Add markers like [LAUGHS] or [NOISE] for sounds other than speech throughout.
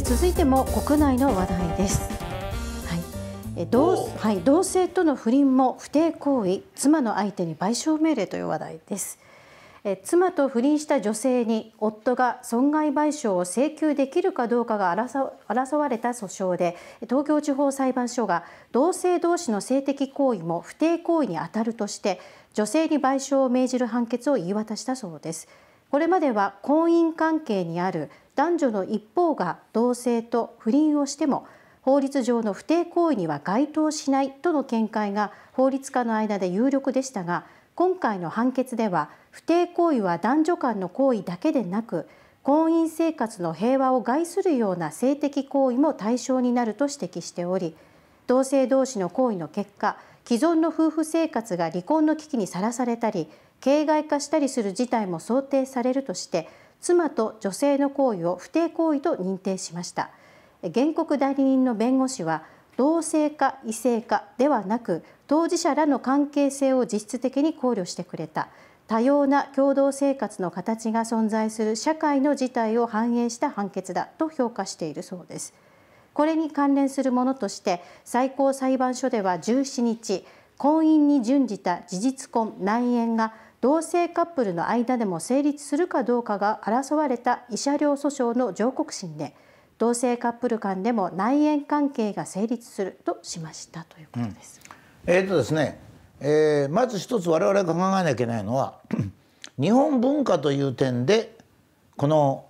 で続いても国内の話題です。はい、え同はい、同性との不倫も不貞行為妻の相手に賠償命令という話題ですえ妻と不倫した女性に夫が損害賠償を請求できるかどうかが争われた訴訟で東京地方裁判所が同性同士の性的行為も不貞行為にあたるとして女性に賠償を命じる判決を言い渡したそうですこれまでは婚姻関係にある男女の一方が同性と不倫をしても法律上の不貞行為には該当しないとの見解が法律家の間で有力でしたが今回の判決では不貞行為は男女間の行為だけでなく婚姻生活の平和を害するような性的行為も対象になると指摘しており同性同士の行為の結果既存の夫婦生活が離婚の危機にさらされたり形骸化したりする事態も想定されるとして妻と女性の行為を不定行為と認定しました原告代理人の弁護士は同性か異性かではなく当事者らの関係性を実質的に考慮してくれた多様な共同生活の形が存在する社会の事態を反映した判決だと評価しているそうですこれに関連するものとして最高裁判所では17日婚姻に準じた事実婚内縁が同性カップルの間でも成立するかどうかが争われた慰謝料訴訟の上告審で同性カップル間でも内縁関係が成立するとしましたということです。うん、えー、っとですね、えー、まず一つ我々が考えなきゃいけないのは [CLEARS THROAT] 日本文化という点でこの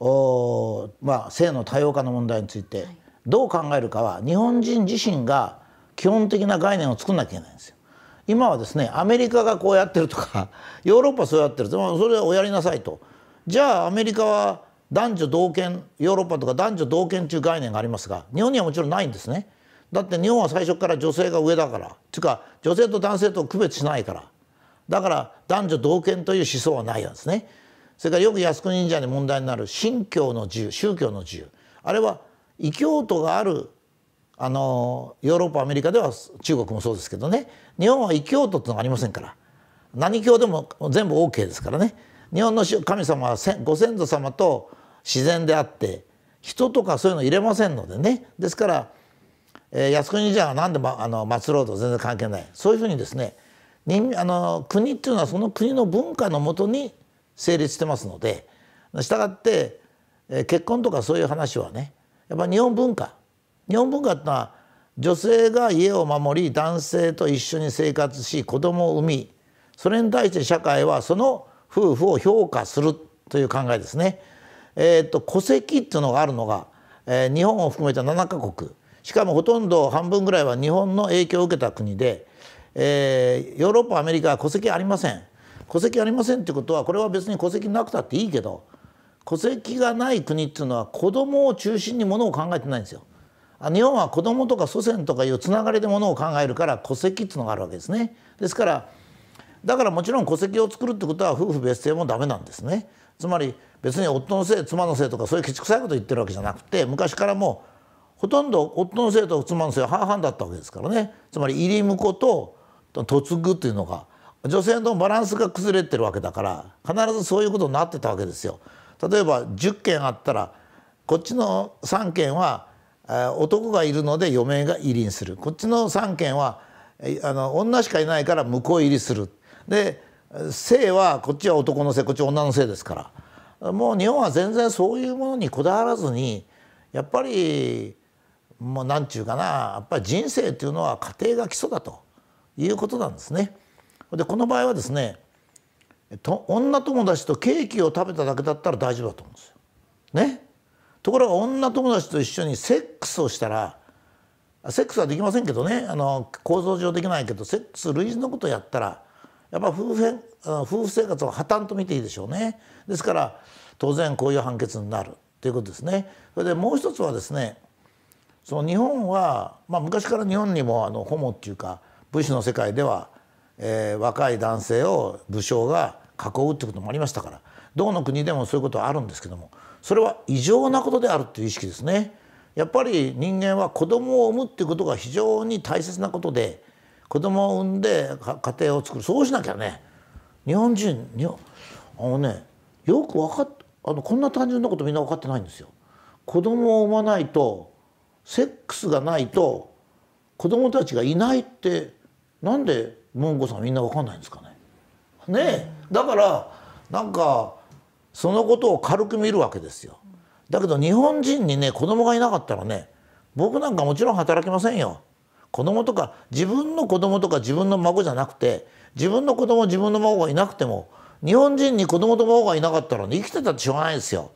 お、まあ、性の多様化の問題についてどう考えるかは日本人自身が基本的な概念を作んなきゃいけないんですよ。今はですねアメリカがこうやってるとか [LAUGHS] ヨーロッパそうやってるとそれをやりなさいとじゃあアメリカは男女同権ヨーロッパとか男女同権という概念がありますが日本にはもちろんないんですねだって日本は最初から女性が上だからつか女性と男性と区別しないからだから男女同権という思想はないんですねそれからよく靖国神社に問題になる信教の自由宗教の自由あれは異教徒があるあのヨーロッパアメリカでは中国もそうですけどね日本は異教徒っていうのがありませんから何教でも全部 OK ですからね日本の神様はご先祖様と自然であって人とかそういうの入れませんのでねですから、えー、靖国神社は何で、もあの祀ろうと全然関係ないそういうふうにですねあの国っていうのはその国の文化のもとに成立してますのでしたがって、えー、結婚とかそういう話はねやっぱ日本文化日本文化ってのは女性が家を守り男性と一緒に生活し子供を産みそれに対して社会はその夫婦を評価するという考えですね。えーと、と戸籍っていうのがあるのが、えー、日本を含めた7カ国しかもほとんど半分ぐらいは日本の影響を受けた国で、えー、ヨーロッパアメリカは戸籍ありません。戸籍ありませんってことはこれは別に戸籍なくたっていいけど戸籍がない国っていうのは子供を中心にものを考えてないんですよ。あの日本は子供とか祖先とかいうつながりでものを考えるから戸籍っていうのがあるわけですね。ですからだからもちろん戸籍を作るってことは夫婦別姓もダメなんですね。つまり別に夫のせい妻のせいとかそういうケチくさいこと言ってるわけじゃなくて昔からもほとんど夫のせいと妻のせいは半々だったわけですからね。つまり入り婿と嫁ぐっていうのが女性のバランスが崩れてるわけだから必ずそういうことになってたわけですよ。例えば10件あったらこっちの3件は男がいるので嫁が入輪するこっちの3件はあの女しかいないから向こう入りするで性はこっちは男の性こっちは女の性ですからもう日本は全然そういうものにこだわらずにやっぱりもう何ちゅうかなやっぱり人生というのは家庭が基礎だということなんですね。でこの場合はですね女友達とケーキを食べただけだったら大丈夫だと思うんですよ。ねところが女友達と一緒にセックスをしたらセックスはできませんけどねあの構造上できないけどセックス類似のことをやったらやっぱ夫婦夫婦生活を破綻と見ていいでしょうねですから当然こういう判決になるということですね。それでもう一つはですねその日本は、まあ、昔から日本にもあのホモっていうか武士の世界では、えー、若い男性を武将が囲うってこともありましたからどの国でもそういうことはあるんですけどもそれは異常なことであるていう意識ですねやっぱり人間は子供を産むっていうことが非常に大切なことで子供を産んで家庭を作るそうしなきゃね日本人にあのねよく分かっあのこんな単純なことみんな分かってないんですよ。子供を産まないとセックスがないと子供たちがいないってなんでモンゴさんみんな分かんないんですかね。ねだからなんかそのことを軽く見るわけですよだけど日本人にね子供がいなかったらね僕なんかもちろん働きませんよ子供とか自分の子供とか自分の孫じゃなくて自分の子供自分の孫がいなくても日本人に子供と孫がいなかったら、ね、生きてたってしょうがないですよ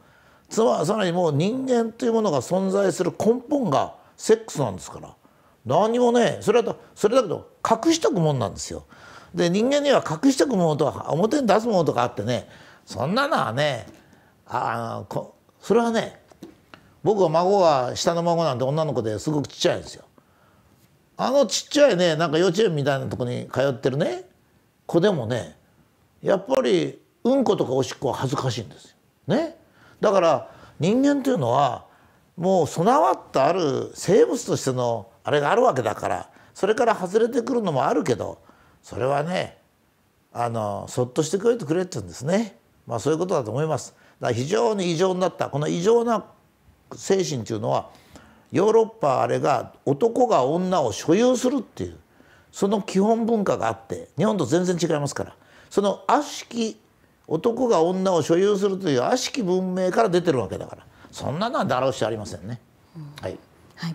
つまりもう人間というものが存在する根本がセックスなんですから何もねそれだとそれだけど隠しとくもんなんですよで人間には隠しとくものとは表に出すものとかあってねそんなのはねああこそれはね僕は孫が下の孫なんて女の子ですごくちっちゃいんですよ。あのちっちゃいねなんか幼稚園みたいなとこに通ってるね子でもねやっぱりうんことかおしっこは恥ずかしいんですよ。ね、だから人間というのはもう備わったある生物としてのあれがあるわけだからそれから外れてくるのもあるけどそれはねあのそっとしてくれてくれって言うんですね。まあ、そういうことだと思います。だから非常に異常になったこの異常な精神というのはヨーロッパあれが男が女を所有するっていうその基本文化があって日本と全然違いますからその悪しき男が女を所有するという悪しき文明から出てるわけだからそんなのはだらししありませんね。うん、はい、はい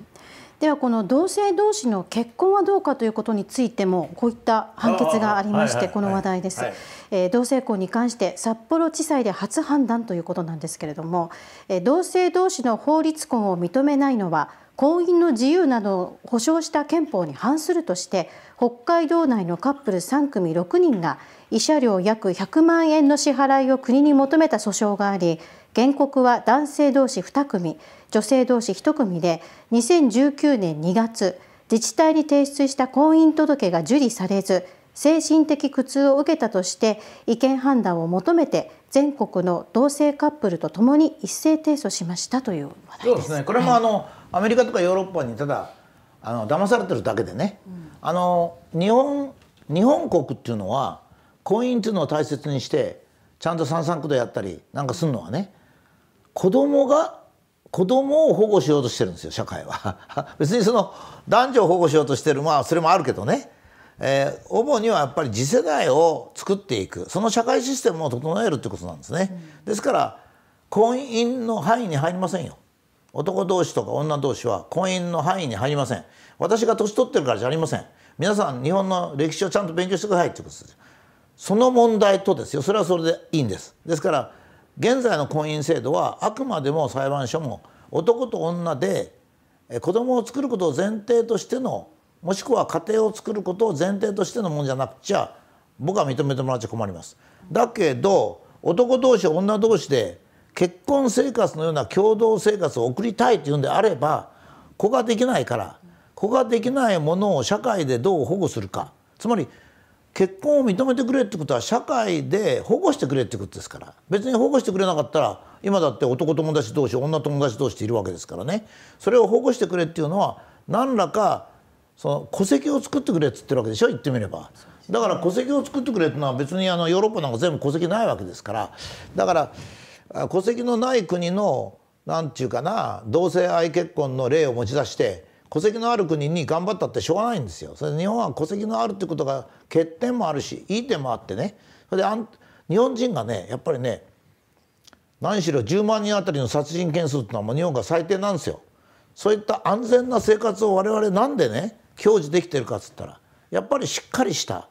ではこの同性同士の結婚はどうかということについてもこういった判決がありまして、この話題です、え同性婚に関して札幌地裁で初判断ということなんですけれども、え同性同士の法律婚を認めないのは婚姻の自由などを保障した憲法に反するとして北海道内のカップル3組6人が慰謝料約100万円の支払いを国に求めた訴訟があり原告は男性同士2組女性同士1組で2019年2月自治体に提出した婚姻届が受理されず精神的苦痛を受けたとして違憲判断を求めて全国の同性カップルとともに一斉提訴しましたという話題です。そうですね。これもあの、はい、アメリカとかヨーロッパにただあの騙されてるだけでね、うん、あの日本日本国っていうのは婚姻っていうのを大切にしてちゃんと三三九度やったりなんかすんのはね、うん子供が子供を保護しようとしてるんですよ社会は [LAUGHS] 別にその男女を保護しようとしてるまあそれもあるけどね、えー、主にはやっぱり次世代を作っていくその社会システムを整えるってことなんですね、うん、ですから婚姻の範囲に入りませんよ男同士とか女同士は婚姻の範囲に入りません私が年取ってるからじゃありません皆さん日本の歴史をちゃんと勉強してくださいってことですその問題とですよそれはそれでいいんですですから現在の婚姻制度はあくまでも裁判所も男と女で子供を作ることを前提としてのもしくは家庭を作ることを前提としてのもんじゃなくちゃ僕は認めてもらっちゃ困ります。だけど男同士女同士で結婚生活のような共同生活を送りたいっていうんであれば子ができないから子ができないものを社会でどう保護するかつまり結婚を認めてくれってことは社会で保護してくれってことですから別に保護してくれなかったら今だって男友達同士女友達同士っているわけですからねそれを保護してくれっていうのは何らかその戸籍を作ってくれっつってるわけでしょ言ってみれば。だから戸籍を作ってくれっていうのは別にあのヨーロッパなんか全部戸籍ないわけですからだから戸籍のない国の何て言うかな同性愛結婚の例を持ち出して戸籍のある国に頑張ったってしょうがないんですよ。それ日本は戸籍のあるってことが欠点もあるしいい点もあってねそれであん日本人がねやっぱりね何しろ10万人あたりの殺人件数ってのはもう日本が最低なんですよ。そういった安全な生活を我々なんでね享受できてるかっつったらやっぱりしっかりした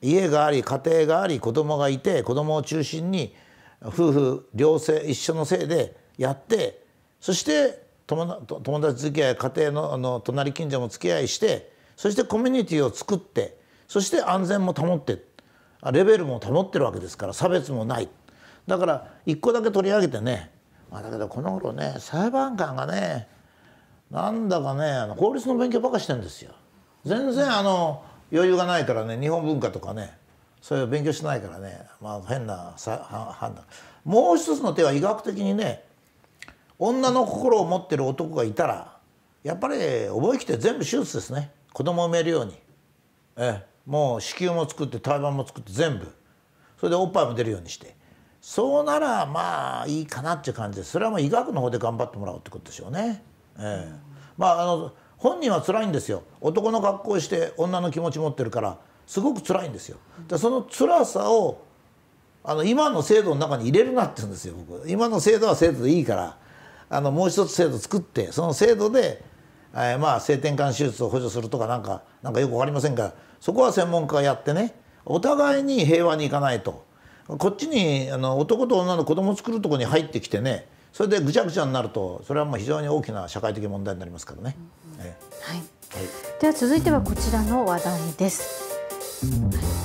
家があり家庭があり子供がいて子供を中心に夫婦両性一緒のせいでやってそして友達付き合い家庭のあの隣近所も付き合いしてそしてコミュニティを作ってそして安全も保ってレベルも保ってるわけですから差別もないだから一個だけ取り上げてね、まあ、だけどこの頃ね裁判官がねなんだかねあの法律の勉強ばかしてんですよ。全然あの余裕がないからね日本文化とかねそういう勉強しないからね、まあ、変な判断もう一つの手は医学的にね女の心を持ってる男がいたらやっぱり思い切って全部手術ですね子供を産めるように、ええ、もう子宮も作って胎盤も作って全部それでおっぱいも出るようにしてそうならまあいいかなっていう感じでそれはもう医学の方で頑張ってもらうってことでしょうね。ええ、まああの本人は辛いんですよ男の格好して女の気持ち持ってるからすごく辛いんですよ。でその辛さをあの今の制度の中に入れるなって言うんですよ僕今の制度は制度でいいからあのもう一つ制度作ってその制度で、えー、まあ性転換手術を補助するとかなんかなんかよく分かりませんがそこは専門家がやってねお互いに平和にいかないとこっちにあの男と女の子供を作るとこに入ってきてねそれでぐちゃぐちゃになるとそれはもう非常に大きな社会的問題になりますからね。うんうん、はい、はい、では続いてはこちらの話題です。はい